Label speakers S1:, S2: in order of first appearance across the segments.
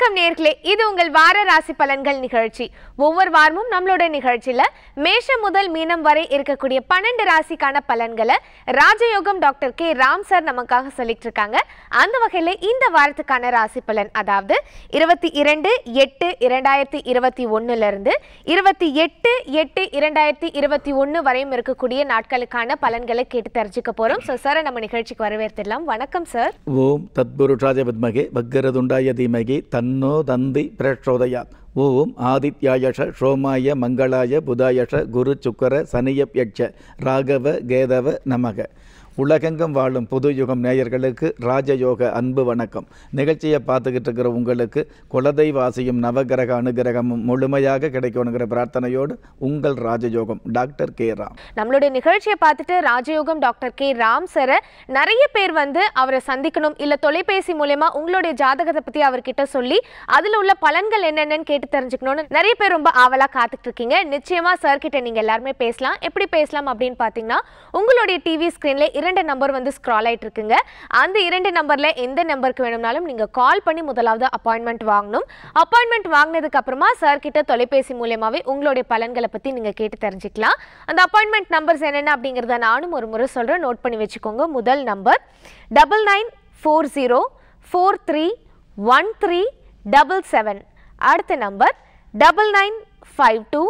S1: வணக்கம் நேர்களே இது உங்கள் வார ராசி பலன்கள் நிகழ்ச்சி ஒவ்வொரு வாரமும் நம்மளோட நிகழ்ச்சியில மேஷம் முதல் மீனம் வரை இருக்கக்கூடிய பன்னெண்டு ராசிக்கான பலன்களை ராஜயோகம் டாக்டர் கே ராம் சார் நமக்காக சொல்லிட்டு இருக்காங்க அந்த வகையில இந்த வாரத்துக்கான ராசி பலன் அதாவது இருபத்தி இரண்டு எட்டு இரண்டாயிரத்தி இருபத்தி ஒன்னுல இருந்து இருபத்தி எட்டு எட்டு இரண்டாயிரத்தி இருபத்தி ஒண்ணு வரையும் இருக்கக்கூடிய நாட்களுக்கான பலன்களை கேட்டு தெரிஞ்சுக்க போறோம் சோ சார் நம்ம நிகழ்ச்சிக்கு வரவேற்றிடலாம் வணக்கம் சார்
S2: ஓம் தத்புருஷாஜ ராஜபத்மகே பக்கரதுண்டாய தீமகே தன் தன்னோ தந்தி பிரச்சோதயாத் ஓம் ஆதித்யாயஷ ஷோமாய மங்களாய புதாயஷ குரு சுக்கர சனியப்யட்ச ராகவ கேதவ நமக உலகெங்கும் வாழும் புது யுகம் நேயர்களுக்கு ராஜயோக அன்பு வணக்கம் நிகழ்ச்சியை பார்த்துக்கிட்டு இருக்கிற உங்களுக்கு குலதெய்வாசியும் நவகிரக அனுகிரகமும் முழுமையாக கிடைக்கணுங்கிற பிரார்த்தனையோடு உங்கள் ராஜயோகம் டாக்டர் கே ராம்
S1: நம்மளுடைய நிகழ்ச்சியை பார்த்துட்டு ராஜயோகம் டாக்டர் கே ராம் சார நிறைய பேர் வந்து அவரை சந்திக்கணும் இல்லை தொலைபேசி மூலயமா உங்களுடைய ஜாதகத்தை பற்றி அவர்கிட்ட சொல்லி அதில் உள்ள பலன்கள் என்னென்னு கேட்டு தெரிஞ்சுக்கணும்னு நிறைய பேர் ரொம்ப ஆவலாக காத்துட்டு இருக்கீங்க நிச்சயமாக சார்கிட்ட நீங்கள் எல்லாருமே பேசலாம் எப்படி பேசலாம் அப்படின்னு பார்த்தீங்கன்னா உங்களுடைய டிவி ஸ்க்ரீனில் இரண்டு நம்பர் வந்து ஸ்க்ரால் ஆகிட்டு இருக்குங்க அந்த இரண்டு நம்பரில் எந்த நம்பருக்கு வேணும்னாலும் நீங்கள் கால் பண்ணி முதலாவது அப்பாயின்மெண்ட் வாங்கணும் அப்பாயின்மெண்ட் வாங்கினதுக்கு அப்புறமா சார் கிட்ட தொலைபேசி மூலயமாவே உங்களுடைய பலன்களை பற்றி நீங்கள் கேட்டு தெரிஞ்சுக்கலாம் அந்த அப்பாயின்மெண்ட் நம்பர்ஸ் என்னென்ன அப்படிங்கிறத நானும் ஒரு முறை சொல்கிறேன் நோட் பண்ணி வச்சுக்கோங்க முதல் number double nine four zero four three one three double seven அடுத்த number double nine five two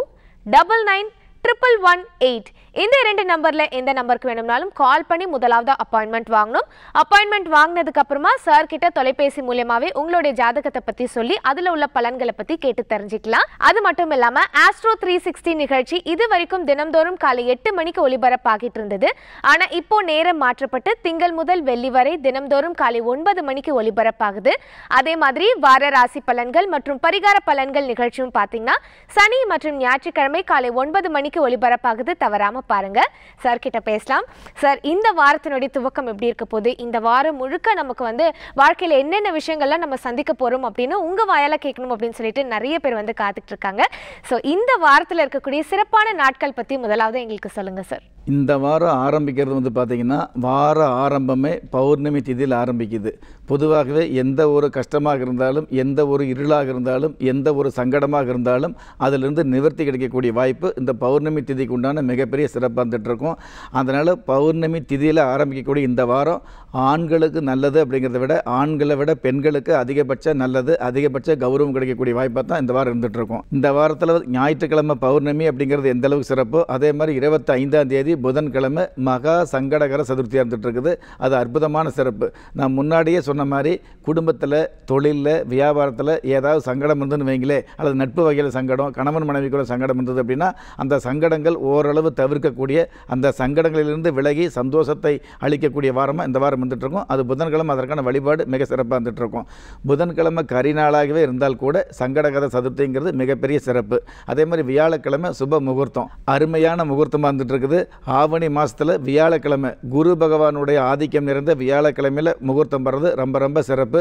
S1: double nine triple one eight இந்த ரெண்டு நம்பரில் எந்த நம்பருக்கு வேணும்னாலும் கால் பண்ணி முதலாவது அப்பாயின்மெண்ட் வாங்கணும் அப்பாயின்மெண்ட் வாங்கினதுக்கு அப்புறமா சார் கிட்ட தொலைபேசி மூலியமாவே உங்களுடைய ஜாதகத்தை பற்றி சொல்லி அதில் உள்ள பலன்களை பற்றி கேட்டு தெரிஞ்சுக்கலாம் அது மட்டும் இல்லாமல் ஆஸ்ட்ரோ த்ரீ சிக்ஸ்டி நிகழ்ச்சி இது வரைக்கும் தினம்தோறும் காலை எட்டு மணிக்கு ஒளிபரப்பாகிட்டு இருந்தது ஆனால் இப்போ நேரம் மாற்றப்பட்டு திங்கள் முதல் வெள்ளி வரை தினம்தோறும் காலை ஒன்பது மணிக்கு ஒளிபரப்பாகுது அதே மாதிரி வார ராசி பலன்கள் மற்றும் பரிகார பலன்கள் நிகழ்ச்சியும் பார்த்தீங்கன்னா சனி மற்றும் ஞாயிற்றுக்கிழமை காலை ஒன்பது மணிக்கு ஒளிபரப்பாகுது தவறாம பாருங்க சார் கிட்ட பேசலாம் சார் இந்த வாரத்தினுடைய துவக்கம் எப்படி இருக்க போது இந்த வாரம் முழுக்க நமக்கு வந்து வாழ்க்கையில் என்னென்ன விஷயங்கள்லாம் நம்ம சந்திக்க போகிறோம் அப்படின்னு உங்கள் வாயால் கேட்கணும் அப்படின்னு சொல்லிட்டு நிறைய பேர் வந்து காத்துட்டு இருக்காங்க ஸோ இந்த வாரத்தில் இருக்கக்கூடிய சிறப்பான நாட்கள் பற்றி முதலாவது எங்களுக்கு சொல்லுங்கள் சார்
S2: இந்த வாரம் ஆரம்பிக்கிறது வந்து பார்த்திங்கன்னா வார ஆரம்பமே பௌர்ணமி திதியில் ஆரம்பிக்குது பொதுவாகவே எந்த ஒரு கஷ்டமாக இருந்தாலும் எந்த ஒரு இருளாக இருந்தாலும் எந்த ஒரு சங்கடமாக இருந்தாலும் அதிலிருந்து நிவர்த்தி கிடைக்கக்கூடிய வாய்ப்பு இந்த பௌர்ணமி திதிக்கு உண்டான மிகப்பெரிய சிறப்பாக இருந்துகிட்ருக்கும் அதனால் பௌர்ணமி திதியில் ஆரம்பிக்கக்கூடிய இந்த வாரம் ஆண்களுக்கு நல்லது அப்படிங்கிறத விட ஆண்களை விட பெண்களுக்கு அதிகபட்ச நல்லது அதிகபட்ச கௌரவம் கிடைக்கக்கூடிய வாய்ப்பாக தான் இந்த வாரம் இருந்துகிட்ருக்கும் இந்த வாரத்தில் ஞாயிற்றுக்கிழமை பௌர்ணமி அப்படிங்கிறது எந்தளவுக்கு சிறப்போ அதே மாதிரி இருபத்தி ஐந்தாம் தேதி புதன்கிழமை மகா சங்கடகர சதுர்த்தியாக இருந்துகிட்ருக்குது அது அற்புதமான சிறப்பு நான் முன்னாடியே சொன்ன மாதிரி குடும்பத்தில் தொழிலில் வியாபாரத்தில் ஏதாவது சங்கடம் இருந்துன்னு வைங்களே அல்லது நட்பு வகையில் சங்கடம் கணவன் மனைவிக்குள்ள சங்கடம் இருந்தது அப்படின்னா அந்த சங்கடங்கள் ஓரளவு தவிர்க்கக்கூடிய அந்த சங்கடங்களிலிருந்து விலகி சந்தோஷத்தை அளிக்கக்கூடிய வாரமாக இந்த வாரம் இருந்துகிட்ருக்கும் அது புதன்கிழமை அதற்கான வழிபாடு மிக சிறப்பாக இருந்துகிட்ருக்கும் புதன்கிழமை கரிநாளாகவே இருந்தால் கூட சங்கடகர சதுர்த்திங்கிறது மிகப்பெரிய சிறப்பு அதே மாதிரி வியாழக்கிழமை சுப முகூர்த்தம் அருமையான முகூர்த்தமாக இருந்துகிட்ருக்குது ஆவணி மாதத்தில் வியாழக்கிழமை குரு பகவானுடைய ஆதிக்கம் நிறைந்த வியாழக்கிழமையில் முகூர்த்தம் வர்றது ரொம்ப ரொம்ப சிறப்பு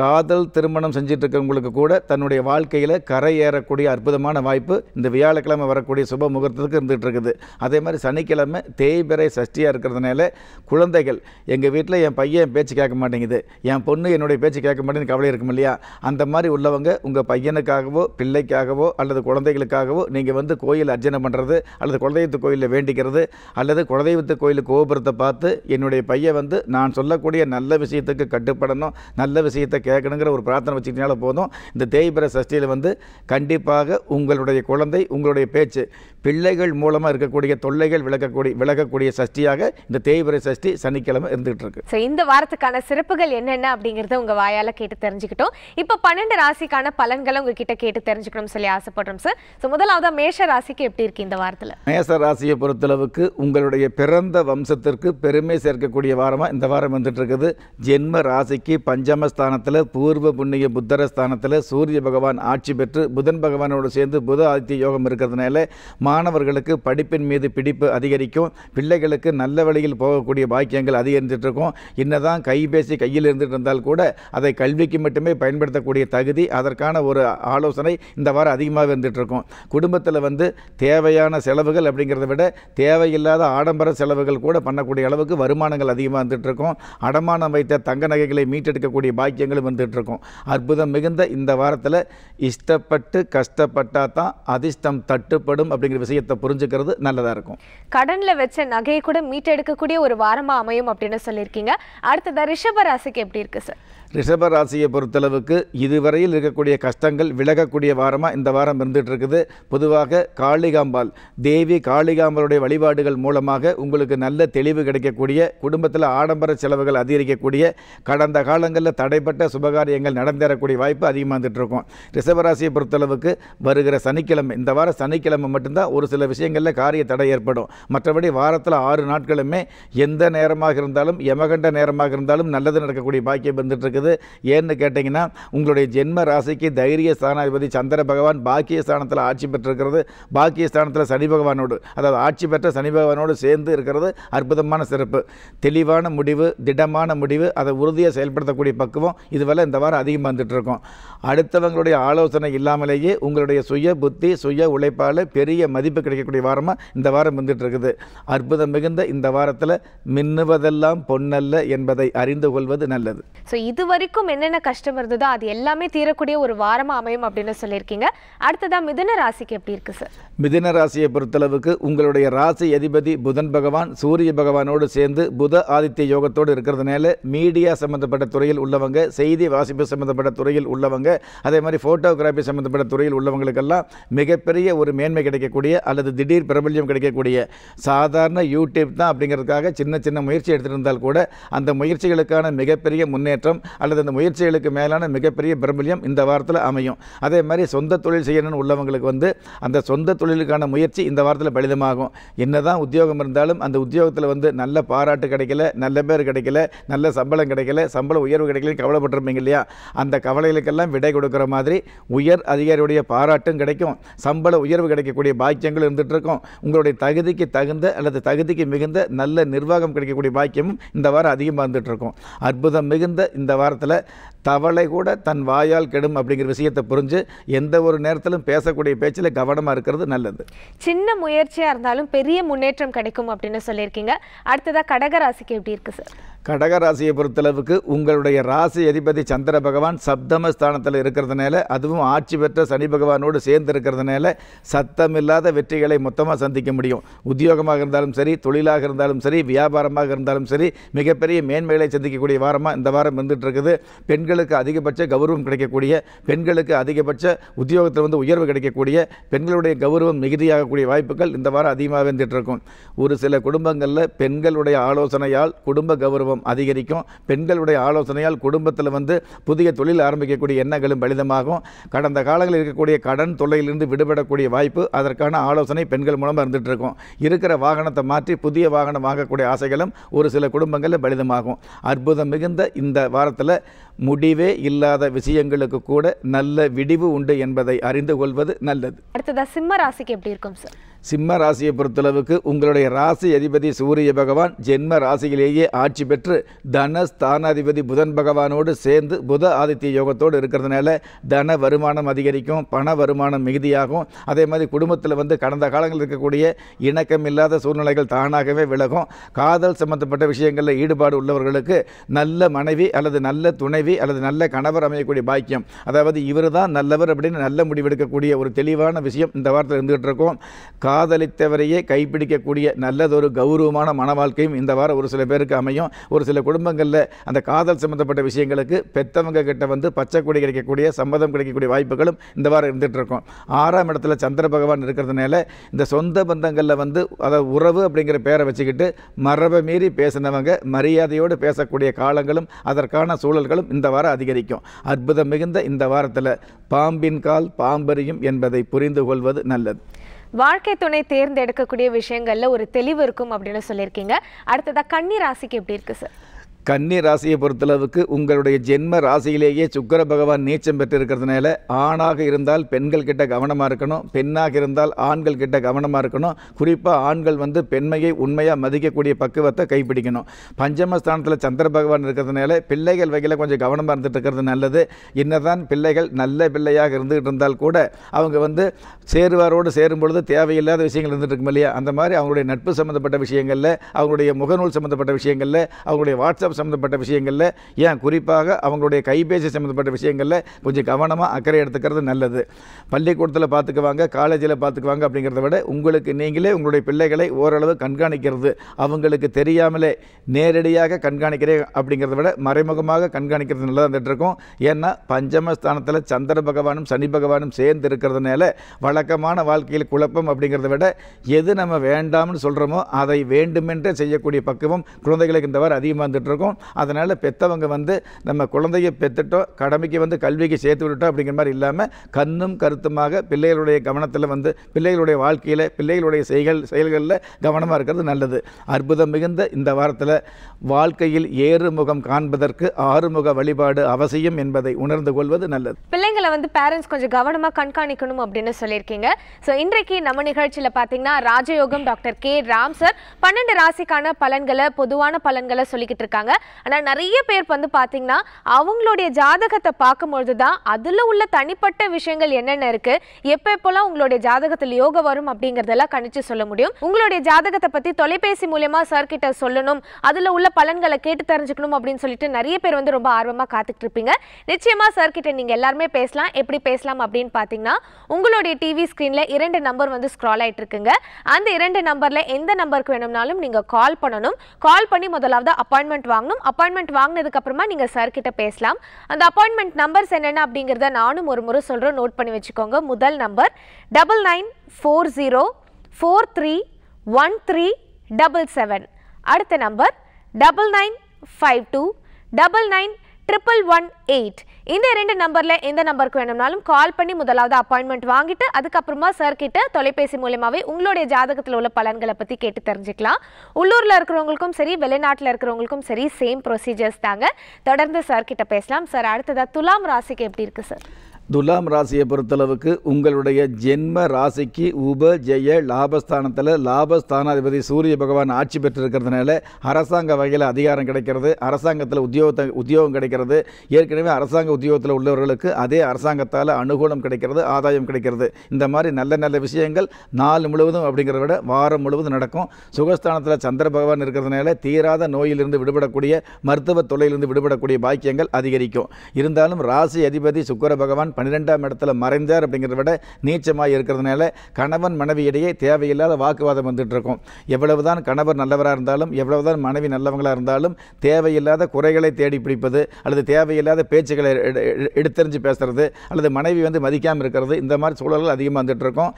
S2: காதல் திருமணம் செஞ்சிட்ருக்கவங்களுக்கு கூட தன்னுடைய வாழ்க்கையில் கரை ஏறக்கூடிய அற்புதமான வாய்ப்பு இந்த வியாழக்கிழமை வரக்கூடிய சுப முகூர்த்தத்துக்கு இருந்துகிட்டு இருக்குது அதே மாதிரி சனிக்கிழமை தேய்பிறை சஷ்டியாக இருக்கிறதுனால குழந்தைகள் எங்கள் வீட்டில் என் பையன் பேச்சு கேட்க மாட்டேங்குது என் பொண்ணு என்னுடைய பேச்சு கேட்க மாட்டேங்குது கவலை இருக்கும் இல்லையா அந்த மாதிரி உள்ளவங்க உங்கள் பையனுக்காகவோ பிள்ளைக்காகவோ அல்லது குழந்தைகளுக்காகவோ நீங்கள் வந்து கோயில் அர்ச்சனை பண்ணுறது அல்லது குழந்தைத்து கோயிலில் வேண்டிக்கிறது அல்லது குலதெய்வத்து கோயிலுக்கு கோபுரத்தை பார்த்து என்னுடைய பையன் வந்து நான் சொல்லக்கூடிய நல்ல விஷயத்துக்கு கட்டுப்படணும் நல்ல விஷயத்தை கேட்கணுங்கிற ஒரு பிரார்த்தனை வச்சுக்கிட்டனால போதும் இந்த தேய்பிர சஷ்டியில் வந்து கண்டிப்பாக உங்களுடைய குழந்தை உங்களுடைய பேச்சு பிள்ளைகள் மூலமாக இருக்கக்கூடிய தொல்லைகள் விளக்கக்கூடிய விளக்கக்கூடிய சஷ்டியாக இந்த தேய்பிரை சஷ்டி சனிக்கிழமை இருந்துகிட்டு இருக்கு
S1: ஸோ இந்த வாரத்துக்கான சிறப்புகள் என்னென்ன அப்படிங்கிறத உங்கள் வாயால் கேட்டு தெரிஞ்சுக்கிட்டோம் இப்போ பன்னெண்டு ராசிக்கான பலன்களை உங்ககிட்ட கேட்டு தெரிஞ்சுக்கணும்னு சொல்லி ஆசைப்படுறோம் சார் ஸோ முதலாவது மேஷ ராசிக்கு எப்படி இருக்கு இந்த வாரத்தில்
S2: மேஷ ராசியை பொறுத்தளவுக்கு உங்களுடைய பிறந்த வம்சத்திற்கு பெருமை சேர்க்கக்கூடிய வாரமாக இந்த வாரம் வந்துட்டு இருக்குது ஜென்ம ராசிக்கு பஞ்சமஸ்தானத்தில் பூர்வ புண்ணிய புத்தர ஸ்தானத்தில் சூரிய பகவான் ஆட்சி பெற்று புதன் பகவானோடு சேர்ந்து புத ஆதித்ய யோகம் இருக்கிறதுனால மா மாணவர்களுக்கு படிப்பின் மீது பிடிப்பு அதிகரிக்கும் பிள்ளைகளுக்கு நல்ல வழியில் போகக்கூடிய பாக்கியங்கள் என்ன தான் கைபேசி கையில் இருந்துட்டு இருந்தால் கூட அதை கல்விக்கு மட்டுமே பயன்படுத்தக்கூடிய தகுதி அதற்கான ஒரு ஆலோசனை இந்த வாரம் அதிகமாக இருந்துகிட்ருக்கும் குடும்பத்தில் வந்து தேவையான செலவுகள் அப்படிங்கிறத விட தேவையில்லாத ஆடம்பர செலவுகள் கூட பண்ணக்கூடிய அளவுக்கு வருமானங்கள் அதிகமாக இருந்துகிட்ருக்கும் அடமானம் வைத்த தங்க நகைகளை மீட்டெடுக்கக்கூடிய பாக்கியங்களும் வந்துகிட்ருக்கும் அற்புதம் மிகுந்த இந்த வாரத்தில் இஷ்டப்பட்டு கஷ்டப்பட்டால் தான் அதிர்ஷ்டம் தட்டுப்படும் அப்படிங்கிற விஷயத்தை புரிஞ்சுக்கிறது நல்லதாக இருக்கும்
S1: கடனில் வச்ச நகையை கூட மீட்டெடுக்கக்கூடிய ஒரு வாரமாக அமையும் அப்படின்னு சொல்லியிருக்கீங்க அடுத்ததா ரிஷப ராசிக்கு எப்படி இருக்குது சார்
S2: ரிஷப ராசியை பொறுத்தளவுக்கு இதுவரையில் இருக்கக்கூடிய கஷ்டங்கள் விலகக்கூடிய வாரமாக இந்த வாரம் இருந்துகிட்டு இருக்குது பொதுவாக காளிகாம்பாள் தேவி காளிகாம்பலுடைய வழிபாடுகள் மூலமாக உங்களுக்கு நல்ல தெளிவு கிடைக்கக்கூடிய குடும்பத்தில் ஆடம்பர செலவுகள் அதிகரிக்கக்கூடிய கடந்த காலங்களில் தடைப்பட்ட சுபகாரியங்கள் நடந்தேறக்கூடிய வாய்ப்பு அதிகமாக இருந்துகிட்டு இருக்கும் ரிஷபராசியை பொறுத்தளவுக்கு வருகிற சனிக்கிழமை இந்த வாரம் சனிக்கிழமை மட்டும்தான் ஒரு சில விஷயங்களில் காரிய தடை ஏற்படும் மற்றபடி வாரத்தில் ஆறு நாட்களுமே எந்த நேரமாக இருந்தாலும் யமகண்ட நேரமாக இருந்தாலும் நல்லது நடக்கக்கூடிய பாக்கியம் வந்துட்டுருக்குது ஏன்னு கேட்டிங்கன்னா உங்களுடைய ஜென்ம ராசிக்கு தைரிய ஸ்தானாதிபதி சந்திர பகவான் பாக்கிய ஸ்தானத்தில் ஆட்சி பெற்றிருக்கிறது பாக்கிய ஸ்தானத்தில் சனி பகவானோடு அதாவது ஆட்சி பெற்ற சனி பகவானோடு சேர்ந்து இருக்கிறது அற்புதமான சிறப்பு தெளிவான முடிவு திடமான முடிவு அதை உறுதியாக செயல்படுத்தக்கூடிய பக்குவம் இதுவரை இந்த வாரம் அதிகமாக இருக்கும் அடுத்தவங்களுடைய ஆலோசனை இல்லாமலேயே உங்களுடைய சுய புத்தி சுய உழைப்பால் பெரிய மதிப்பு கிடைக்கக்கூடிய வாரமாக இந்த வாரம் வந்துட்டு இருக்குது அற்புதம் மிகுந்த இந்த வாரத்தில் மின்னுவதெல்லாம் பொன்னல்ல என்பதை அறிந்து கொள்வது நல்லது
S1: ஸோ இது வரைக்கும் என்னென்ன கஷ்டம் இருந்ததோ அது எல்லாமே தீரக்கூடிய ஒரு வாரமாக அமையும் அப்படின்னு சொல்லியிருக்கீங்க அடுத்ததான் மிதுன ராசிக்கு எப்படி இருக்கு சார்
S2: மிதுன ராசியை பொறுத்தளவுக்கு உங்களுடைய ராசி அதிபதி புதன் பகவான் சூரிய பகவானோடு சேர்ந்து புத ஆதித்ய யோகத்தோடு இருக்கிறதுனால மீடியா சம்மந்தப்பட்ட துறையில் உள்ளவங்க செய்தி வாசிப்பு சம்மந்தப்பட்ட துறையில் உள்ளவங்க அதே மாதிரி ஃபோட்டோகிராஃபி சம்மந்தப்பட்ட துறையில் உள்ளவங்களுக்கெல்லாம் மிகப்பெரிய ஒரு மேன்மை கிடைக்கக்கூடிய கிடைக்கக்கூடிய அல்லது திடீர் பிரபல்யம் கிடைக்கக்கூடிய சாதாரண யூடியூப் தான் அப்படிங்கிறதுக்காக சின்ன சின்ன முயற்சி எடுத்துகிட்டு கூட அந்த முயற்சிகளுக்கான மிகப்பெரிய முன்னேற்றம் அல்லது அந்த முயற்சிகளுக்கு மேலான மிகப்பெரிய பிரபல்யம் இந்த வாரத்தில் அமையும் அதே மாதிரி சொந்த தொழில் செய்யணும்னு உள்ளவங்களுக்கு வந்து அந்த சொந்த தொழிலுக்கான முயற்சி இந்த வாரத்தில் பலிதமாகும் என்னதான் உத்தியோகம் இருந்தாலும் அந்த உத்தியோகத்தில் வந்து நல்ல பாராட்டு கிடைக்கல நல்ல பேர் கிடைக்கல நல்ல சம்பளம் கிடைக்கல சம்பள உயர்வு கிடைக்கல கவலைப்பட்டிருப்பீங்க இல்லையா அந்த கவலைகளுக்கெல்லாம் விடை கொடுக்குற மாதிரி உயர் அதிகாரியுடைய பாராட்டும் கிடைக்கும் சம்பள உயர்வு கிடைக்கக்கூடிய பாக்கி இருந்துட்டு இருக்கோம் உங்களுடைய தகுதிக்கு தகுந்த அல்லது தகுதிக்கு மிகுந்த நல்ல நிர்வாகம் கிடைக்கக்கூடிய பாக்கியமும் இந்த வாரம் அதிகமாக இருக்கோம் அற்புதம் மிகுந்த இந்த வாரத்தில் தவளை கூட தன் வாயால் கெடும் அப்படிங்கிற விஷயத்தை புரிஞ்சு எந்த ஒரு நேரத்திலும் பேசக்கூடிய பேச்சில் கவனமாக இருக்கிறது நல்லது
S1: சின்ன முயற்சியாக இருந்தாலும் பெரிய முன்னேற்றம் கிடைக்கும் அப்படின்னு சொல்லியிருக்கீங்க அடுத்ததாக கடகராசிக்கு எப்படி இருக்குது சார்
S2: கடகராசியை பொறுத்தளவுக்கு உங்களுடைய ராசி அதிபதி சந்திர பகவான் சப்தம ஸ்தானத்தில் இருக்கிறதுனால அதுவும் ஆட்சி பெற்ற சனி பகவானோடு சேர்ந்து இருக்கிறதுனால சத்தமில்லாத வெற்றிகளை மொத்தமாக சந்திக்க முடியும் உத்தியோகமாக இருந்தாலும் சரி தொழிலாக இருந்தாலும் சரி வியாபாரமாக இருந்தாலும் சரி மிகப்பெரிய மேன்மைகளை சந்திக்கக்கூடிய வாரமாக இந்த வாரம் இருந்துகிட்டு இருக்குது பெண்களுக்கு அதிகபட்ச கௌரவம் கிடைக்கக்கூடிய பெண்களுக்கு அதிகபட்ச உத்தியோகத்தில் வந்து உயர்வு கிடைக்கக்கூடிய பெண்களுடைய கௌரவம் மிகுதியாகக்கூடிய வாய்ப்புகள் இந்த வாரம் அதிகமாக வந்துட்டு இருக்கும் ஒரு சில குடும்பங்களில் பெண்களுடைய ஆலோசனையால் குடும்ப கௌரவம் முக்கியத்துவம் அதிகரிக்கும் பெண்களுடைய ஆலோசனையால் குடும்பத்தில் வந்து புதிய தொழில் ஆரம்பிக்கக்கூடிய எண்ணங்களும் பலிதமாகும் கடந்த காலங்களில் இருக்கக்கூடிய கடன் தொல்லையிலிருந்து விடுபடக்கூடிய வாய்ப்பு அதற்கான ஆலோசனை பெண்கள் மூலமாக இருந்துகிட்டு இருக்கும் இருக்கிற வாகனத்தை மாற்றி புதிய வாகனம் வாங்கக்கூடிய ஆசைகளும் ஒரு சில குடும்பங்களில் பலிதமாகும் அற்புதம் மிகுந்த இந்த வாரத்தில் முடிவே இல்லாத விஷயங்களுக்கு கூட நல்ல விடிவு உண்டு என்பதை அறிந்து கொள்வது நல்லது
S1: அடுத்ததாக சிம்ம ராசிக்கு எப்படி இருக்கும் சார்
S2: சிம்ம ராசியை பொறுத்தளவுக்கு உங்களுடைய ராசி அதிபதி சூரிய பகவான் ஜென்ம ராசியிலேயே ஆட்சி பெற்று தன புதன் பகவானோடு சேர்ந்து புத ஆதித்ய யோகத்தோடு இருக்கிறதுனால தன வருமானம் அதிகரிக்கும் பண வருமானம் மிகுதியாகும் அதே மாதிரி குடும்பத்தில் வந்து கடந்த காலங்களில் இருக்கக்கூடிய இணக்கம் இல்லாத சூழ்நிலைகள் தானாகவே விலகும் காதல் சம்பந்தப்பட்ட விஷயங்களில் ஈடுபாடு உள்ளவர்களுக்கு நல்ல மனைவி அல்லது நல்ல துணைவி அல்லது நல்ல கணவர் அமையக்கூடிய பாக்கியம் அதாவது இவர் தான் நல்லவர் அப்படின்னு நல்ல முடிவெடுக்கக்கூடிய ஒரு தெளிவான விஷயம் இந்த வாரத்தில் இருந்துகிட்டு இருக்கோம் காதலித்தவரையே கைப்பிடிக்கக்கூடிய நல்லதொரு கௌரவமான மன வாழ்க்கையும் இந்த வாரம் ஒரு சில பேருக்கு அமையும் ஒரு சில குடும்பங்களில் அந்த காதல் சம்மந்தப்பட்ட விஷயங்களுக்கு பெற்றவங்க கிட்ட வந்து பச்சை கொடி கிடைக்கக்கூடிய சம்மதம் கிடைக்கக்கூடிய வாய்ப்புகளும் இந்த வாரம் இருந்துகிட்டு இருக்கும் ஆறாம் இடத்துல சந்திர பகவான் இருக்கிறதுனால இந்த சொந்த பந்தங்களில் வந்து அதை உறவு அப்படிங்கிற பேரை வச்சுக்கிட்டு மரபை மீறி பேசினவங்க மரியாதையோடு பேசக்கூடிய காலங்களும் அதற்கான சூழல்களும் இந்த வாரம் அதிகரிக்கும் அற்புதம் மிகுந்த இந்த வாரத்தில் பாம்பின் கால் பாம்பறியும் என்பதை புரிந்து கொள்வது நல்லது
S1: வாழ்க்கை துணை தேர்ந்தெடுக்கக்கூடிய விஷயங்கள்ல ஒரு தெளிவு இருக்கும் அப்படின்னு சொல்லியிருக்கீங்க அடுத்ததா கன்னி ராசிக்கு எப்படி இருக்கு சார்
S2: கன்னி ராசியை பொறுத்தளவுக்கு உங்களுடைய ஜென்ம ராசியிலேயே சுக்கர பகவான் நீச்சம் பெற்றிருக்கிறதுனால ஆணாக இருந்தால் பெண்கள் கிட்ட கவனமாக இருக்கணும் பெண்ணாக இருந்தால் ஆண்கள் கிட்ட கவனமாக இருக்கணும் குறிப்பாக ஆண்கள் வந்து பெண்மையை உண்மையாக மதிக்கக்கூடிய பக்குவத்தை கைப்பிடிக்கணும் பஞ்சமஸ்தானத்தில் சந்திர பகவான் இருக்கிறதுனால பிள்ளைகள் வகையில் கொஞ்சம் கவனமாக இருந்துட்டு இருக்கிறது நல்லது என்னதான் பிள்ளைகள் நல்ல பிள்ளையாக இருந்துகிட்டு இருந்தால் கூட அவங்க வந்து சேருவாரோடு சேரும் பொழுது தேவையில்லாத விஷயங்கள் இருந்துட்டு இருக்கும் இல்லையா அந்த மாதிரி அவங்களுடைய நட்பு சம்மந்தப்பட்ட விஷயங்களில் அவங்களுடைய முகநூல் சம்மந்தப்பட்ட விஷயங்களில் அவங்களுடைய வாட்ஸ்அப் சம்மந்தப்பட்ட விஷயங்களில் ஏன் குறிப்பாக அவங்களுடைய கைபேசி சம்மந்தப்பட்ட விஷயங்களில் கொஞ்சம் கவனமாக அக்கறை எடுத்துக்கிறது நல்லது பள்ளிக்கூடத்தில் பார்த்துக்குவாங்க காலேஜில் பார்த்துக்குவாங்க அப்படிங்கிறத விட உங்களுக்கு நீங்களே உங்களுடைய பிள்ளைகளை ஓரளவு கண்காணிக்கிறது அவங்களுக்கு தெரியாமலே நேரடியாக கண்காணிக்கிறேன் அப்படிங்கிறத விட மறைமுகமாக கண்காணிக்கிறது நல்லா இருக்கும் ஏன்னா பஞ்சமஸ்தானத்தில் சந்திர பகவானும் சனி பகவானும் சேர்ந்து இருக்கிறதுனால வழக்கமான வாழ்க்கையில் குழப்பம் அப்படிங்கிறத விட எது நம்ம வேண்டாம்னு சொல்கிறோமோ அதை வேண்டுமென்றே செய்யக்கூடிய பக்குவம் குழந்தைகளுக்கு இந்த வாரம் அதிகமாக வந்துட்டு இருக்கும் அதனால் பெற்றவங்க வந்து நம்ம குழந்தைய பெற்றுட்டோம் கடமைக்கு வந்து கல்விக்கு சேர்த்து விட்டுட்டோம் அப்படிங்கிற மாதிரி இல்லாமல் கண்ணும் கருத்துமாக பிள்ளைகளுடைய கவனத்தில் வந்து பிள்ளைகளுடைய வாழ்க்கையில் பிள்ளைகளுடைய செய்கள் செயல்களில் கவனமாக இருக்கிறது நல்லது அற்புதம் மிகுந்த இந்த வாரத்தில் வாழ்க்கையில் ஏறுமுகம் காண்பதற்கு ஆறுமுக வழிபாடு அவசியம் என்பதை உணர்ந்து கொள்வது நல்லது
S1: பிள்ளைங்களை வந்து பேரண்ட்ஸ் கொஞ்சம் கவனமாக கண்காணிக்கணும் அப்படின்னு சொல்லியிருக்கீங்க ஸோ இன்றைக்கு நம்ம நிகழ்ச்சியில் பார்த்தீங்கன்னா ராஜயோகம் டாக்டர் கே ராம் சார் பன்னெண்டு ராசிக்கான பலன்களை பொதுவான பலன்களை சொல்லிக்கிட்டு இருக்காங்க சொல்கிறாங்க ஆனால் நிறைய பேர் வந்து பார்த்தீங்கன்னா அவங்களுடைய ஜாதகத்தை பார்க்கும்பொழுது தான் அதில் உள்ள தனிப்பட்ட விஷயங்கள் என்னென்ன இருக்குது எப்போ எப்போல்லாம் உங்களுடைய ஜாதகத்தில் யோகம் வரும் அப்படிங்கிறதெல்லாம் கணிச்சு சொல்ல முடியும் உங்களுடைய ஜாதகத்தை பற்றி தொலைபேசி மூலயமா சார்கிட்ட சொல்லணும் அதில் உள்ள பலன்களை கேட்டு தெரிஞ்சுக்கணும் அப்படின்னு சொல்லிட்டு நிறைய பேர் வந்து ரொம்ப ஆர்வமாக காத்துட்டு இருப்பீங்க நிச்சயமாக சார்கிட்ட நீங்கள் எல்லாருமே பேசலாம் எப்படி பேசலாம் அப்படின்னு பார்த்தீங்கன்னா உங்களுடைய டிவி ஸ்க்ரீனில் இரண்டு நம்பர் வந்து ஸ்க்ரால் ஆகிட்டு இருக்குங்க அந்த இரண்டு நம்பரில் எந்த நம்பருக்கு வேணும்னாலும் நீங்கள் கால் பண்ணணும் கால் பண்ணி முதலாவது அப்பாயின்மெண்ட் வாங்க வாங்கணும் அப்பாயின்மெண்ட் வாங்கினதுக்கு அப்புறமா நீங்க சார் கிட்ட பேசலாம் அந்த அப்பாயின்மெண்ட் நம்பர்ஸ் என்னென்ன அப்படிங்கிறத நானும் ஒரு முறை சொல்றேன் நோட் பண்ணி வச்சுக்கோங்க முதல் number double nine four zero four three one three double seven அடுத்த number double nine five two double nine triple one eight இந்த ரெண்டு நம்பரில் எந்த நம்பருக்கு வேணும்னாலும் கால் பண்ணி முதலாவது அப்பாயின்மெண்ட் வாங்கிட்டு அதுக்கப்புறமா சார் கிட்ட தொலைபேசி மூலியமாகவே உங்களுடைய ஜாதகத்தில் உள்ள பலன்களை பற்றி கேட்டு தெரிஞ்சுக்கலாம் உள்ளூரில் இருக்கிறவங்களுக்கும் சரி வெளிநாட்டில் இருக்கிறவங்களுக்கும் சரி சேம் ப்ரொசீஜர்ஸ் தாங்க தொடர்ந்து சார்கிட்ட பேசலாம் சார் அடுத்ததாக துலாம் ராசிக்கு எப்படி இருக்குது சார்
S2: துலாம் ராசியை பொறுத்தளவுக்கு உங்களுடைய ஜென்ம ராசிக்கு உப ஜெய லாபஸ்தானத்தில் லாபஸ்தானாதிபதி சூரிய பகவான் ஆட்சி பெற்றிருக்கிறதுனால அரசாங்க வகையில் அதிகாரம் கிடைக்கிறது அரசாங்கத்தில் உத்தியோகத்தை உத்தியோகம் கிடைக்கிறது ஏற்கனவே அரசாங்க உத்தியோகத்தில் உள்ளவர்களுக்கு அதே அரசாங்கத்தால் அனுகூலம் கிடைக்கிறது ஆதாயம் கிடைக்கிறது இந்த மாதிரி நல்ல நல்ல விஷயங்கள் நாள் முழுவதும் அப்படிங்கிறத விட வாரம் முழுவதும் நடக்கும் சுகஸ்தானத்தில் சந்திர பகவான் இருக்கிறதுனால தீராத நோயிலிருந்து விடுபடக்கூடிய மருத்துவ தொலையிலிருந்து விடுபடக்கூடிய பாக்கியங்கள் அதிகரிக்கும் இருந்தாலும் ராசி அதிபதி சுக்கர பகவான் பன்னிரெண்டாம் இடத்துல மறைந்தார் அப்படிங்கிறத விட நீச்சமாக இருக்கிறதுனால கணவன் மனைவி இடையே தேவையில்லாத வாக்குவாதம் வந்துட்டு இருக்கும் எவ்வளவுதான் கணவர் நல்லவராக இருந்தாலும் எவ்வளவுதான் மனைவி நல்லவங்களாக இருந்தாலும் தேவையில்லாத குறைகளை தேடி பிடிப்பது அல்லது தேவையில்லாத பேச்சுகளை எடுத்தறிஞ்சு பேசுறது அல்லது மனைவி வந்து மதிக்காமல் இருக்கிறது இந்த மாதிரி சூழல்கள் அதிகமாக வந்துட்டு இருக்கும்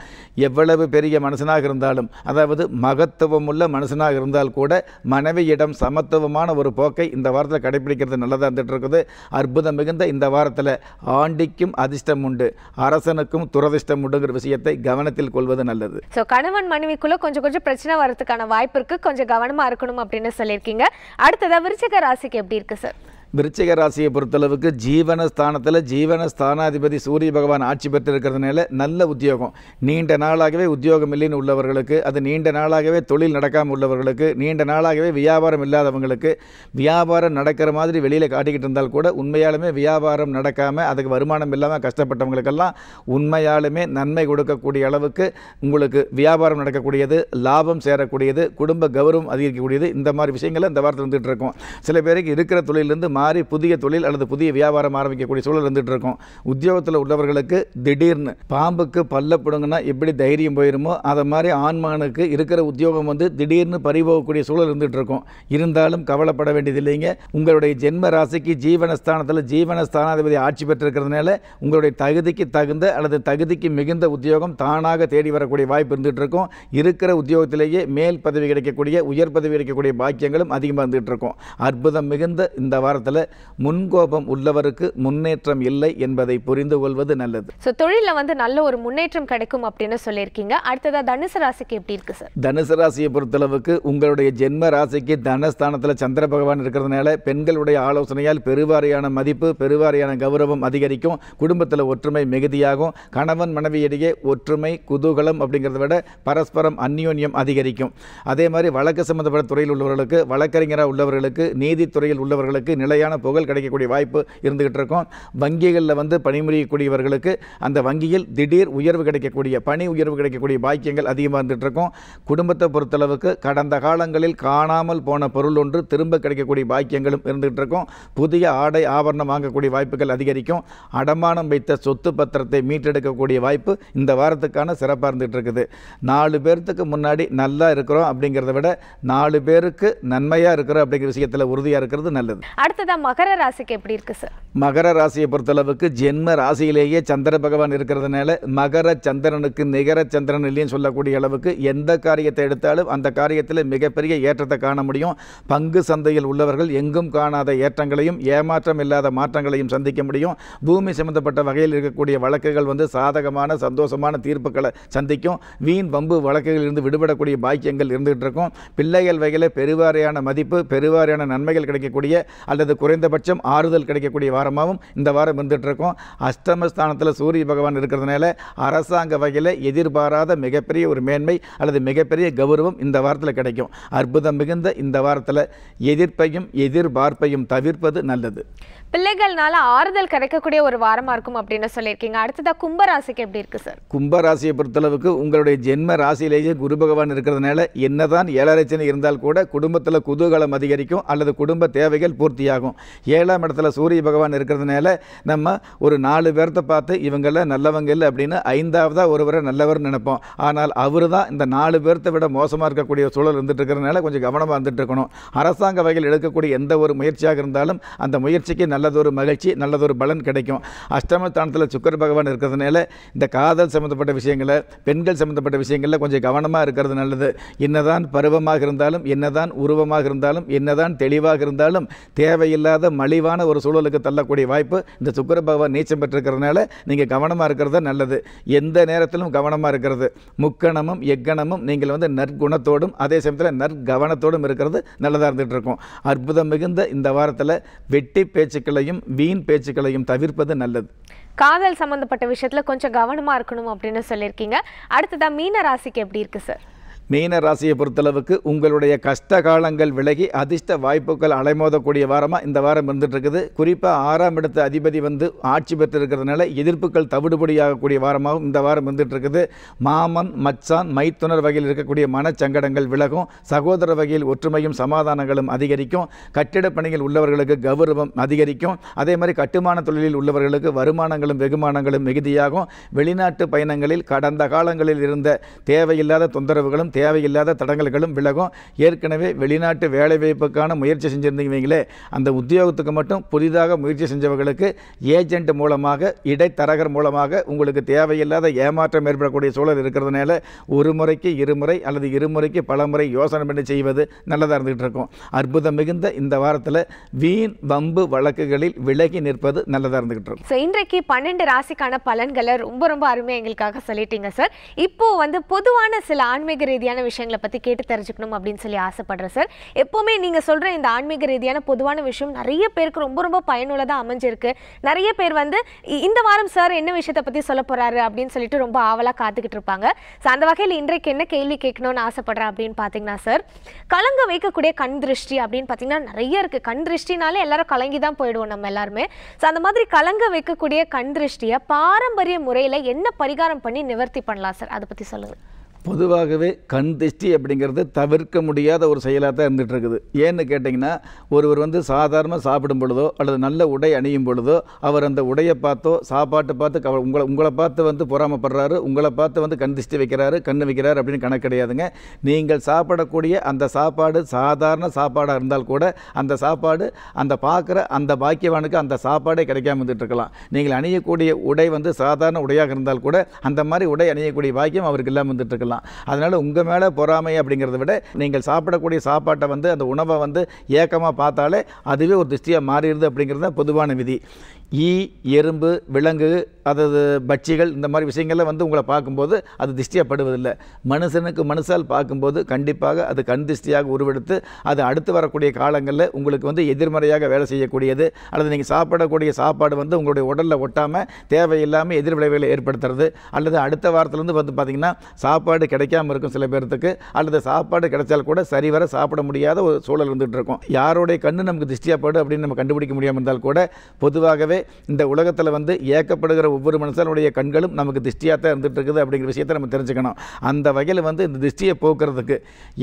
S2: எவ்வளவு பெரிய மனுஷனாக இருந்தாலும் அதாவது மகத்துவம் உள்ள மனுஷனாக இருந்தால் கூட மனைவியிடம் சமத்துவமான ஒரு போக்கை இந்த வாரத்தில் கடைபிடிக்கிறது நல்லதாக இருந்துட்டு இருக்குது அற்புதம் மிகுந்த இந்த வாரத்தில் ஆண்டிக்கும் அது அதிர்ஷ்டம் உண்டு அரசனுக்கும் துரதிர்ஷ்டம் உண்டுங்கிற விஷயத்தை கவனத்தில் கொள்வது நல்லது
S1: ஸோ கணவன் மனைவிக்குள்ள கொஞ்சம் கொஞ்சம் பிரச்சனை வரதுக்கான வாய்ப்பு கொஞ்சம் கவனமா இருக்கணும் அப்படின்னு சொல்லியிருக்கீங்க அடுத்ததாக விருச்சிக ராசிக்கு எப்படி இருக்கு சார்
S2: விருச்சிக ராசியை பொறுத்தளவுக்கு ஜீவனஸ்தானத்தில் ஜீவனஸ்தானாதிபதி சூரிய பகவான் ஆட்சி பெற்றிருக்கிறதுனால நல்ல உத்தியோகம் நீண்ட நாளாகவே உத்தியோகம் இல்லைன்னு உள்ளவர்களுக்கு அது நீண்ட நாளாகவே தொழில் நடக்காமல் உள்ளவர்களுக்கு நீண்ட நாளாகவே வியாபாரம் இல்லாதவங்களுக்கு வியாபாரம் நடக்கிற மாதிரி வெளியில் காட்டிக்கிட்டு இருந்தால் கூட உண்மையாலுமே வியாபாரம் நடக்காமல் அதுக்கு வருமானம் இல்லாமல் கஷ்டப்பட்டவங்களுக்கெல்லாம் உண்மையாலுமே நன்மை கொடுக்கக்கூடிய அளவுக்கு உங்களுக்கு வியாபாரம் நடக்கக்கூடியது லாபம் சேரக்கூடியது குடும்ப கௌரவம் அதிகரிக்கக்கூடியது இந்த மாதிரி விஷயங்கள் இந்த வாரத்தில் வந்துகிட்டு இருக்கும் சில பேருக்கு இருக்கிற தொழிலிருந்து மாறி புதிய தொழில் அல்லது புதிய வியாபாரம் ஆரம்பிக்கக்கூடிய சூழல் இருந்துட்டு இருக்கும் உத்தியோகத்தில் உள்ளவர்களுக்கு திடீர்னு பாம்புக்கு பல்ல பிடுங்கன்னா எப்படி தைரியம் போயிருமோ அதை மாதிரி ஆண்மானுக்கு இருக்கிற உத்தியோகம் வந்து திடீர்னு பறிபோகக்கூடிய சூழல் இருந்துட்டு இருக்கும் இருந்தாலும் கவலைப்பட வேண்டியதில்லைங்க உங்களுடைய ஜென்ம ராசிக்கு ஜீவனஸ்தானத்தில் ஜீவனஸ்தானாதிபதி ஆட்சி பெற்றிருக்கிறதுனால உங்களுடைய தகுதிக்கு தகுந்த அல்லது தகுதிக்கு மிகுந்த உத்தியோகம் தானாக தேடி வரக்கூடிய வாய்ப்பு இருந்துட்டு இருக்கும் இருக்கிற உத்தியோகத்திலேயே மேல் பதவி கிடைக்கக்கூடிய உயர் பதவி கிடைக்கக்கூடிய பாக்கியங்களும் அதிகமாக இருந்துட்டு இருக்கும் அற்புதம் மிகுந்த இந்த வாரத்தில் இடத்துல முன்கோபம் உள்ளவருக்கு முன்னேற்றம் இல்லை என்பதை புரிந்து கொள்வது நல்லது
S1: ஸோ தொழிலில் வந்து நல்ல ஒரு முன்னேற்றம் கிடைக்கும் அப்படின்னு சொல்லியிருக்கீங்க அடுத்ததாக தனுசு ராசிக்கு எப்படி இருக்கு சார்
S2: தனுசு ராசியை பொறுத்தளவுக்கு உங்களுடைய ஜென்ம ராசிக்கு தனஸ்தானத்தில் சந்திர பகவான் இருக்கிறதுனால பெண்களுடைய ஆலோசனையால் பெருவாரியான மதிப்பு பெருவாரியான கௌரவம் அதிகரிக்கும் குடும்பத்தில் ஒற்றுமை மிகுதியாகும் கணவன் மனைவியிடையே ஒற்றுமை குதூகலம் அப்படிங்கிறத விட பரஸ்பரம் அந்யோன்யம் அதிகரிக்கும் அதே மாதிரி வழக்கு சம்பந்தப்பட்ட துறையில் உள்ளவர்களுக்கு வழக்கறிஞராக உள்ளவர்களுக்கு நீதித்துறையில் உள்ளவர்களுக்கு நிலை வெளிப்படையான புகழ் கிடைக்கக்கூடிய வாய்ப்பு இருந்துகிட்டு இருக்கும் வங்கிகளில் வந்து பணிபுரியக்கூடியவர்களுக்கு அந்த வங்கியில் திடீர் உயர்வு கிடைக்கக்கூடிய பணி உயர்வு கிடைக்கக்கூடிய பாக்கியங்கள் அதிகமாக இருந்துகிட்டு இருக்கும் குடும்பத்தை பொறுத்தளவுக்கு கடந்த காலங்களில் காணாமல் போன பொருள் ஒன்று திரும்ப கிடைக்கக்கூடிய பாக்கியங்களும் இருந்துகிட்டு இருக்கும் புதிய ஆடை ஆபரணம் வாங்கக்கூடிய வாய்ப்புகள் அதிகரிக்கும் அடமானம் வைத்த சொத்து பத்திரத்தை மீட்டெடுக்கக்கூடிய வாய்ப்பு இந்த வாரத்துக்கான சிறப்பாக இருந்துகிட்டு இருக்குது நாலு பேர்த்துக்கு முன்னாடி நல்லா இருக்கிறோம் அப்படிங்கிறத விட நாலு பேருக்கு நன்மையாக இருக்கிறோம் அப்படிங்கிற விஷயத்தில் உறுதியாக இருக்கிறது நல்லது
S1: அடுத்தது மகர ராசிக்கு எப்படி இருக்கு சார்
S2: மகர ராசியை பொறுத்தளவுக்கு ஜென்ம ராசியிலேயே சந்திர பகவான் இருக்கிறதுனால மகர சந்திரனுக்கு நிகர சந்திரன் இல்லைன்னு சொல்லக்கூடிய அளவுக்கு எந்த காரியத்தை எடுத்தாலும் அந்த காரியத்தில் மிகப்பெரிய ஏற்றத்தை காண முடியும் பங்கு சந்தையில் உள்ளவர்கள் எங்கும் காணாத ஏற்றங்களையும் ஏமாற்றம் இல்லாத மாற்றங்களையும் சந்திக்க முடியும் பூமி சம்பந்தப்பட்ட வகையில் இருக்கக்கூடிய வழக்குகள் வந்து சாதகமான சந்தோஷமான தீர்ப்புகளை சந்திக்கும் வீண் பம்பு வழக்குகளில் இருந்து விடுபடக்கூடிய பாக்கியங்கள் இருந்துகிட்டு இருக்கும் பிள்ளைகள் வகையில் பெருவாரியான மதிப்பு பெருவாரியான நன்மைகள் கிடைக்கக்கூடிய அல்லது குறைந்தபட்சம் ஆறுதல் கிடைக்கக்கூடிய வாரமாகவும் இந்த வாரம் இருந்துகிட்ருக்கோம் அஷ்டமஸ்தானத்தில் சூரிய பகவான் இருக்கிறதுனால அரசாங்க வகையில் எதிர்பாராத மிகப்பெரிய ஒரு மேன்மை அல்லது மிகப்பெரிய கௌரவம் இந்த வாரத்தில் கிடைக்கும் அற்புதம் மிகுந்த இந்த வாரத்தில் எதிர்ப்பையும் எதிர்பார்ப்பையும் தவிர்ப்பது நல்லது
S1: பிள்ளைகள்னால ஆறுதல் கிடைக்கக்கூடிய ஒரு வாரமாக இருக்கும் அப்படின்னு சொல்லியிருக்கீங்க அடுத்ததாக கும்பராசிக்கு எப்படி
S2: இருக்குது சார் கும்பராசியை பொறுத்தளவுக்கு உங்களுடைய ஜென்ம ராசியிலேயே குரு பகவான் இருக்கிறதுனால என்னதான் ஏழரைச்சனை இருந்தால் கூட குடும்பத்தில் குதூகலம் அதிகரிக்கும் அல்லது குடும்ப தேவைகள் பூர்த்தியாகும் ஏழாம் இடத்துல சூரிய பகவான் இருக்கிறதுனால நம்ம ஒரு நாலு பேர்த்த பார்த்து இவங்கள நல்லவங்க இல்லை அப்படின்னு ஐந்தாவதாக ஒருவரை நல்லவர்னு நினைப்போம் ஆனால் அவர் தான் இந்த நாலு பேர்த்த விட மோசமாக இருக்கக்கூடிய சூழல் இருந்துட்டு இருக்கிறதுனால கொஞ்சம் கவனமாக இருந்துட்டு இருக்கணும் அரசாங்க வகையில் எடுக்கக்கூடிய எந்த ஒரு முயற்சியாக இருந்தாலும் அந்த முயற்சிக்கு நல்ல நல்லதொரு மகிழ்ச்சி நல்லதொரு பலன் கிடைக்கும் அஷ்டமஸ்தானத்தில் சுக்கர பகவான் இருக்கிறதுனால இந்த காதல் சம்மந்தப்பட்ட விஷயங்களை பெண்கள் சம்மந்தப்பட்ட விஷயங்களில் கொஞ்சம் கவனமாக இருக்கிறது நல்லது என்னதான் பருவமாக இருந்தாலும் என்னதான் உருவமாக இருந்தாலும் என்னதான் தெளிவாக இருந்தாலும் தேவையில்லாத மலிவான ஒரு சூழலுக்கு தள்ளக்கூடிய வாய்ப்பு இந்த சுக்கர பகவான் நீச்சம் பெற்றிருக்கிறதுனால நீங்கள் கவனமாக இருக்கிறது நல்லது எந்த நேரத்திலும் கவனமாக இருக்கிறது முக்கணமும் எக்கணமும் நீங்கள் வந்து நற்குணத்தோடும் அதே சமயத்தில் நற்கவனத்தோடும் இருக்கிறது நல்லதாக இருந்துகிட்டு இருக்கும் அற்புதம் மிகுந்த இந்த வாரத்தில் வெட்டி பேச்சுக்கள் பேச்சுக்களையும் வீண் பேச்சுக்களையும் தவிர்ப்பது நல்லது
S1: காதல் சம்பந்தப்பட்ட விஷயத்தில் கொஞ்சம் கவனமா இருக்கணும் அப்படின்னு சொல்லியிருக்கீங்க அடுத்ததான் மீன ராசிக்கு எப்படி இருக்கு சார்
S2: மீன ராசியை பொறுத்தளவுக்கு உங்களுடைய கஷ்ட காலங்கள் விலகி அதிர்ஷ்ட வாய்ப்புகள் அலைமோதக்கூடிய வாரமாக இந்த வாரம் இருக்குது குறிப்பாக ஆறாம் இடத்த அதிபதி வந்து ஆட்சி பெற்றிருக்கிறதுனால எதிர்ப்புகள் தவிடுபடியாகக்கூடிய வாரமாகவும் இந்த வாரம் இருக்குது மாமன் மச்சான் மைத்துனர் வகையில் இருக்கக்கூடிய மனச்சங்கடங்கள் விலகும் சகோதர வகையில் ஒற்றுமையும் சமாதானங்களும் அதிகரிக்கும் கட்டிடப் பணிகள் உள்ளவர்களுக்கு கௌரவம் அதிகரிக்கும் அதே மாதிரி கட்டுமான தொழிலில் உள்ளவர்களுக்கு வருமானங்களும் வெகுமானங்களும் மிகுதியாகும் வெளிநாட்டு பயணங்களில் கடந்த காலங்களில் இருந்த தேவையில்லாத தொந்தரவுகளும் தேவையில்லாத தடங்கல்களும் விலகும் ஏற்கனவே வெளிநாட்டு வேலைவாய்ப்புக்கான முயற்சி செஞ்சுருந்தீங்களே அந்த உத்தியோகத்துக்கு மட்டும் புதிதாக முயற்சி செஞ்சவர்களுக்கு ஏஜென்ட் மூலமாக இடைத்தரகர் மூலமாக உங்களுக்கு தேவையில்லாத ஏமாற்றம் ஏற்படக்கூடிய சூழல் இருக்கிறதுனால ஒரு முறைக்கு இருமுறை அல்லது இருமுறைக்கு பல முறை யோசனை பண்ணி செய்வது நல்லதாக இருந்துகிட்டு இருக்கும் அற்புதம் மிகுந்த இந்த வாரத்தில் வீண் வம்பு வழக்குகளில் விலகி நிற்பது நல்லதாக இருந்துகிட்டு இருக்கும்
S1: இன்றைக்கு பன்னெண்டு ராசிக்கான பலன்களை ரொம்ப ரொம்ப அருமையாக எங்களுக்காக சொல்லிட்டீங்க சார் இப்போ வந்து பொதுவான சில ஆன்மீக ரீதியான விஷயங்களை பற்றி கேட்டு தெரிஞ்சுக்கணும் அப்படின்னு சொல்லி ஆசைப்படுறேன் சார் எப்போவுமே நீங்கள் சொல்கிற இந்த ஆன்மீக ரீதியான பொதுவான விஷயம் நிறைய பேருக்கு ரொம்ப ரொம்ப பயனுள்ளதாக அமைஞ்சிருக்கு நிறைய பேர் வந்து இந்த வாரம் சார் என்ன விஷயத்தை பற்றி சொல்ல போகிறாரு அப்படின்னு சொல்லிட்டு ரொம்ப ஆவலாக காத்துக்கிட்டு இருப்பாங்க ஸோ அந்த வகையில் இன்றைக்கு என்ன கேள்வி கேட்கணும்னு ஆசைப்படுறேன் அப்படின்னு பார்த்தீங்கன்னா சார் கலங்க வைக்கக்கூடிய கண் திருஷ்டி அப்படின்னு பார்த்தீங்கன்னா நிறைய இருக்குது கண் திருஷ்டினாலே எல்லாரும் கலங்கி தான் போயிடுவோம் நம்ம எல்லாருமே ஸோ அந்த மாதிரி கலங்க வைக்கக்கூடிய கண் திருஷ்டியை பாரம்பரிய முறையில் என்ன பரிகாரம் பண்ணி நிவர்த்தி பண்ணலாம் சார் அதை பற்றி சொல்லுங்கள்
S2: பொதுவாகவே கண் திஷ்டி அப்படிங்கிறது தவிர்க்க முடியாத ஒரு செயலாக தான் இருந்துகிட்ருக்குது ஏன்னு கேட்டிங்கன்னா ஒருவர் வந்து சாதாரண சாப்பிடும் பொழுதோ அல்லது நல்ல உடை அணியும் பொழுதோ அவர் அந்த உடையை பார்த்தோ சாப்பாட்டை பார்த்து க உங்களை உங்களை பார்த்து வந்து பொறாமப்படுறாரு உங்களை பார்த்து வந்து கண் திஷ்டி வைக்கிறாரு கண் வைக்கிறாரு அப்படின்னு கணக்கு கிடையாதுங்க நீங்கள் சாப்பிடக்கூடிய அந்த சாப்பாடு சாதாரண சாப்பாடாக இருந்தால் கூட அந்த சாப்பாடு அந்த பார்க்குற அந்த பாக்கியவானுக்கு அந்த சாப்பாடே கிடைக்காம இருந்துகிட்ருக்கலாம் நீங்கள் அணியக்கூடிய உடை வந்து சாதாரண உடையாக இருந்தால் கூட அந்த மாதிரி உடை அணியக்கூடிய பாக்கியம் அவருக்கு இல்லாமல் இருந்துகிட்ருக்கலாம் சொல்லலாம் அதனால் உங்கள் மேலே பொறாமை அப்படிங்கிறத விட நீங்கள் சாப்பிடக்கூடிய சாப்பாட்டை வந்து அந்த உணவை வந்து ஏக்கமாக பார்த்தாலே அதுவே ஒரு திருஷ்டியாக மாறிடுது அப்படிங்கிறது பொதுவான விதி ஈ எறும்பு விலங்கு அதாவது பட்சிகள் இந்த மாதிரி விஷயங்கள்லாம் வந்து உங்களை பார்க்கும்போது அது திஷ்டியாக படுவதில்லை மனுஷனுக்கு மனுஷால் பார்க்கும்போது கண்டிப்பாக அது கண் திஷ்டியாக உருவெடுத்து அது அடுத்து வரக்கூடிய காலங்களில் உங்களுக்கு வந்து எதிர்மறையாக வேலை செய்யக்கூடியது அல்லது நீங்கள் சாப்பிடக்கூடிய சாப்பாடு வந்து உங்களுடைய உடலில் ஒட்டாமல் தேவையில்லாமல் எதிர்விளைவுகளை ஏற்படுத்துறது அல்லது அடுத்த வாரத்துலேருந்து வந்து பார்த்திங்கன்னா சாப்பாடு கிடைக்காமல் இருக்கும் சில பேர்த்துக்கு அல்லது சாப்பாடு கிடைச்சால் கூட சரிவர சாப்பிட முடியாத ஒரு சூழல் இருந்துகிட்டு இருக்கும் யாருடைய கண்ணு நமக்கு திஷ்டியாக படு அப்படின்னு நம்ம கண்டுபிடிக்க முடியாமல் இருந்தால் கூட பொதுவாகவே இந்த உலகத்தில் வந்து ஏக்கப்படுகிற ஒவ்வொரு மனுஷனுடைய கண்களும் நமக்கு திஷ்டியாக தான் இருந்துகிட்டு இருக்குது அப்படிங்கிற விஷயத்தை நம்ம தெரிஞ்சுக்கணும் அந்த வகையில் வந்து இந்த திஷ்டியை போக்குறதுக்கு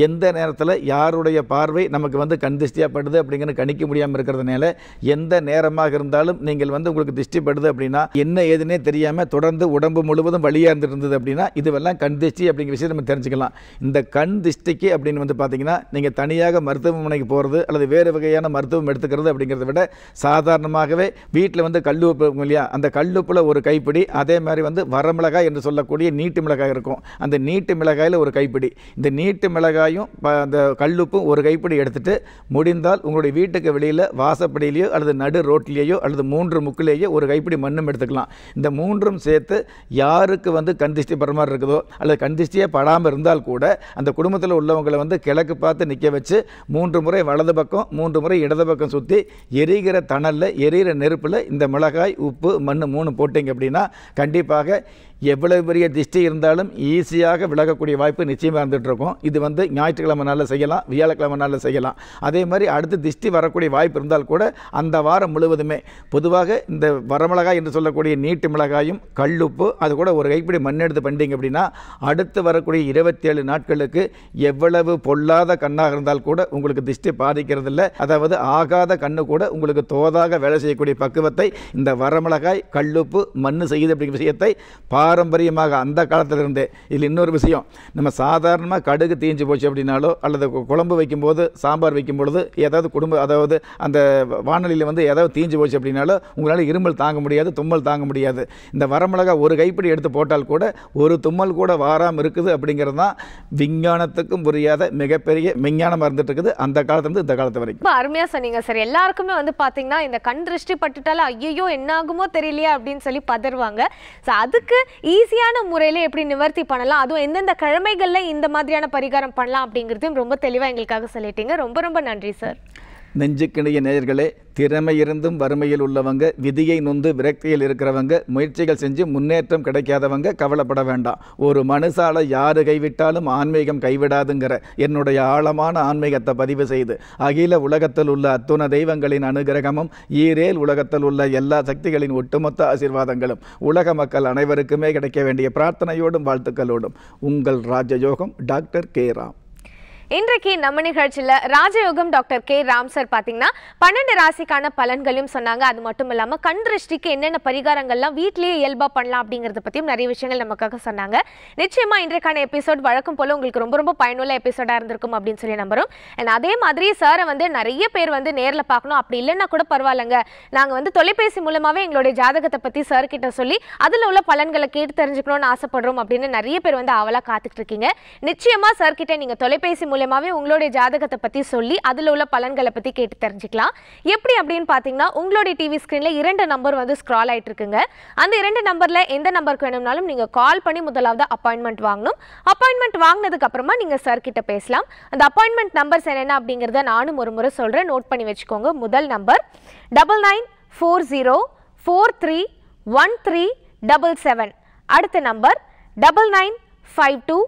S2: எந்த நேரத்தில் யாருடைய பார்வை நமக்கு வந்து கண் திஷ்டியாக படுது அப்படிங்கிறது கணிக்க முடியாமல் இருக்கிறதுனால எந்த நேரமாக இருந்தாலும் நீங்கள் வந்து உங்களுக்கு திஷ்டிப்படுது படுது அப்படின்னா என்ன ஏதுன்னே தெரியாமல் தொடர்ந்து உடம்பு முழுவதும் வழியாக இருந்துருந்தது அப்படின்னா இதுவெல்லாம் கண் திஷ்டி அப்படிங்கிற விஷயத்தை நம்ம தெரிஞ்சுக்கலாம் இந்த கண் திஷ்டிக்கு அப்படின்னு வந்து பார்த்தீங்கன்னா நீங்கள் தனியாக மருத்துவமனைக்கு போகிறது அல்லது வேறு வகையான மருத்துவம் எடுத்துக்கிறது அப்படிங்கிறத விட சாதாரணமாகவே வீட்டில் வந்து கல் உப்பு இல்லையா அந்த கல்லுப்பில் ஒரு கைப்பிடி அதே மாதிரி வந்து வரமிளகாய் என்று சொல்லக்கூடிய நீட்டு மிளகாய் இருக்கும் அந்த நீட்டு மிளகாயில் ஒரு கைப்பிடி இந்த நீட்டு மிளகாயும் அந்த கல்லுப்பும் ஒரு கைப்பிடி எடுத்துகிட்டு முடிந்தால் உங்களுடைய வீட்டுக்கு வெளியில் வாசப்படியிலையோ அல்லது நடு ரோட்லேயோ அல்லது மூன்று முக்கிலேயோ ஒரு கைப்பிடி மண்ணும் எடுத்துக்கலாம் இந்த மூன்றும் சேர்த்து யாருக்கு வந்து கந்திஷ்டி படுற மாதிரி இருக்குதோ அல்லது கந்திஷ்டியாக படாமல் இருந்தால் கூட அந்த குடும்பத்தில் உள்ளவங்களை வந்து கிழக்கு பார்த்து நிற்க வச்சு மூன்று முறை வலது பக்கம் மூன்று முறை இடது பக்கம் சுற்றி எரிகிற தணலில் எரிகிற நெருப்பில் இந்த மிளகாய் உப்பு மண் மூணு போட்டிங்க அப்படின்னா கண்டிப்பாக எவ்வளவு பெரிய திஷ்டி இருந்தாலும் ஈஸியாக விலகக்கூடிய வாய்ப்பு நிச்சயமாக இருந்துகிட்டு இருக்கும் இது வந்து ஞாயிற்றுக்கிழமை நாளில் செய்யலாம் வியாழக்கிழமை நாளில் செய்யலாம் அதே மாதிரி அடுத்து திஷ்டி வரக்கூடிய வாய்ப்பு இருந்தால் கூட அந்த வாரம் முழுவதுமே பொதுவாக இந்த வரமிளகாய் என்று சொல்லக்கூடிய நீட்டு மிளகாயும் கல்லுப்பு அது கூட ஒரு கைப்பிடி மண்ணெடுத்து எடுத்து அப்படின்னா அடுத்து வரக்கூடிய இருபத்தேழு நாட்களுக்கு எவ்வளவு பொல்லாத கண்ணாக இருந்தால் கூட உங்களுக்கு திஷ்டி பாதிக்கிறதில்ல அதாவது ஆகாத கண்ணு கூட உங்களுக்கு தோதாக வேலை செய்யக்கூடிய பக்குவத்தை இந்த வரமிளகாய் கல்லுப்பு மண் செய்யுது அப்படிங்கிற விஷயத்தை பா பாரம்பரியமாக அந்த காலத்தில் இருந்தே இதில் இன்னொரு விஷயம் நம்ம சாதாரணமாக கடுகு தீஞ்சு போச்சு அப்படின்னாலோ அல்லது குழம்பு வைக்கும்போது சாம்பார் வைக்கும் பொழுது ஏதாவது குடும்ப அதாவது அந்த வானொலியில் வந்து ஏதாவது தீஞ்சு போச்சு அப்படின்னாலோ உங்களால் இருமல் தாங்க முடியாது தும்மல் தாங்க முடியாது இந்த வரமிளகா ஒரு கைப்பிடி எடுத்து போட்டால் கூட ஒரு தும்மல் கூட வாராமல் இருக்குது அப்படிங்கிறது தான் விஞ்ஞானத்துக்கும் புரியாத மிகப்பெரிய விஞ்ஞானம் இருந்துட்டு இருக்குது அந்த காலத்துலேருந்து இந்த காலத்து வரைக்கும்
S1: அருமையாக சொன்னீங்க சார் எல்லாருக்குமே வந்து பார்த்தீங்கன்னா இந்த கண் திருஷ்டி பட்டுட்டாலும் ஐயோ என்ன ஆகுமோ தெரியலையா அப்படின்னு சொல்லி பதறுவாங்க ஸோ அதுக்கு ஈஸியான முறையில் எப்படி நிவர்த்தி பண்ணலாம் அதுவும் எந்தெந்த கிழமைகளில் இந்த மாதிரியான பரிகாரம் பண்ணலாம் அப்படிங்கிறதையும் ரொம்ப தெளிவாக எங்களுக்காக சொல்லிட்டீங்க ரொம்ப ரொம்ப நன்றி சார்
S2: நெஞ்சுக்கிணைய நேயர்களே திறமை இருந்தும் வறுமையில் உள்ளவங்க விதியை நொந்து விரக்தியில் இருக்கிறவங்க முயற்சிகள் செஞ்சு முன்னேற்றம் கிடைக்காதவங்க கவலைப்பட வேண்டாம் ஒரு மனுஷால யாரு கைவிட்டாலும் ஆன்மீகம் கைவிடாதுங்கிற என்னுடைய ஆழமான ஆன்மீகத்தை பதிவு செய்து அகில உலகத்தில் உள்ள அத்துண தெய்வங்களின் அனுகிரகமும் ஈரேல் உலகத்தில் உள்ள எல்லா சக்திகளின் ஒட்டுமொத்த ஆசீர்வாதங்களும் உலக மக்கள் அனைவருக்குமே கிடைக்க வேண்டிய பிரார்த்தனையோடும் வாழ்த்துக்களோடும் உங்கள் ராஜயோகம் டாக்டர் கே ராம்
S1: இன்றைக்கு நம்ம நிகழ்ச்சியில் ராஜயோகம் டாக்டர் கே ராம் சார் பார்த்தீங்கன்னா பன்னெண்டு ராசிக்கான பலன்களையும் சொன்னாங்க அது மட்டும் இல்லாமல் கண் திருஷ்டிக்கு என்னென்ன பரிகாரங்கள்லாம் வீட்லேயே இயல்பாக பண்ணலாம் அப்படிங்கிறத பற்றியும் நிறைய விஷயங்கள் நமக்காக சொன்னாங்க நிச்சயமாக இன்றைக்கான எபிசோட் வழக்கம் போல் உங்களுக்கு ரொம்ப ரொம்ப பயனுள்ள எபிசோடாக இருந்திருக்கும் அப்படின்னு சொல்லி நம்புகிறோம் அண்ட் அதே மாதிரி சாரை வந்து நிறைய பேர் வந்து நேரில் பார்க்கணும் அப்படி இல்லைன்னா கூட பரவாயில்லைங்க நாங்கள் வந்து தொலைபேசி மூலமாகவே எங்களுடைய ஜாதகத்தை பற்றி சார் கிட்ட சொல்லி அதில் உள்ள பலன்களை கேட்டு தெரிஞ்சுக்கணும்னு ஆசைப்படுறோம் அப்படின்னு நிறைய பேர் வந்து அவளாக காத்துட்டு இருக்கீங்க நிச்சயமாக சார்கிட்ட நீங்கள் தொலைபேசி மூலமாவே உங்களுடைய ஜாதகத்தை பத்தி சொல்லி அதுல உள்ள பலன்களை பத்தி கேட்டு தெரிஞ்சுக்கலாம் எப்படி அப்படின்னு பாத்தீங்கன்னா உங்களுடைய டிவி ஸ்கிரீன்ல இரண்டு நம்பர் வந்து ஸ்க்ரால் ஆயிட்டு இருக்குங்க அந்த இரண்டு நம்பர்ல எந்த நம்பருக்கு வேணும்னாலும் நீங்க கால் பண்ணி முதலாவது அப்பாயின்மெண்ட் வாங்கணும் அப்பாயின்மெண்ட் வாங்கினதுக்கு அப்புறமா நீங்க சார் கிட்ட பேசலாம் அந்த அப்பாயின்மெண்ட் நம்பர்ஸ் என்னென்ன அப்படிங்கறத நானும் ஒரு முறை சொல்றேன் நோட் பண்ணி வச்சுக்கோங்க முதல் number double nine four zero four three one three double seven அடுத்த number double nine five two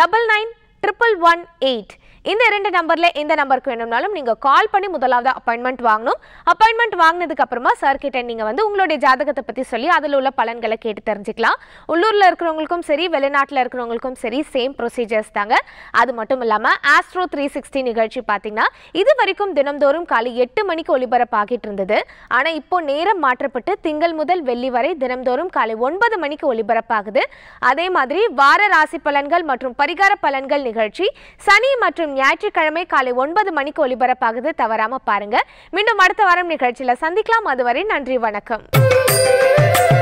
S1: double nine triple one eight இந்த இரண்டு நம்பர்ல எந்த நம்பருக்கு வேணும்னாலும் நீங்கள் கால் பண்ணி முதலாவது அப்பாயின்மெண்ட் வாங்கணும் அப்பாயின்மெண்ட் வாங்கினதுக்கு அப்புறமா சார் கிட்ட நீங்கள் வந்து உங்களுடைய ஜாதகத்தை பற்றி சொல்லி அதில் உள்ள பலன்களை கேட்டு தெரிஞ்சுக்கலாம் உள்ளூரில் இருக்கிறவங்களுக்கும் சரி வெளிநாட்டில் இருக்கிறவங்களுக்கும் சரி சேம் ப்ரொசீஜர்ஸ் தாங்க அது மட்டும் இல்லாமல் ஆஸ்ட்ரோ த்ரீ சிக்ஸ்டி நிகழ்ச்சி பார்த்தீங்கன்னா இது வரைக்கும் தினம்தோறும் காலை எட்டு மணிக்கு ஒளிபரப்பாகிட்டு இருந்தது ஆனால் இப்போ நேரம் மாற்றப்பட்டு திங்கள் முதல் வெள்ளி வரை தினம்தோறும் காலை ஒன்பது மணிக்கு ஒளிபரப்பாகுது அதே மாதிரி வார ராசி பலன்கள் மற்றும் பரிகார பலன்கள் நிகழ்ச்சி சனி மற்றும் ஞாயிற்றுக்கிழமை காலை ஒன்பது மணிக்கு ஒலிபரப்பாகுது தவறாம பாருங்க மீண்டும் அடுத்த வாரம் நிகழ்ச்சியில சந்திக்கலாம் அதுவரை நன்றி வணக்கம்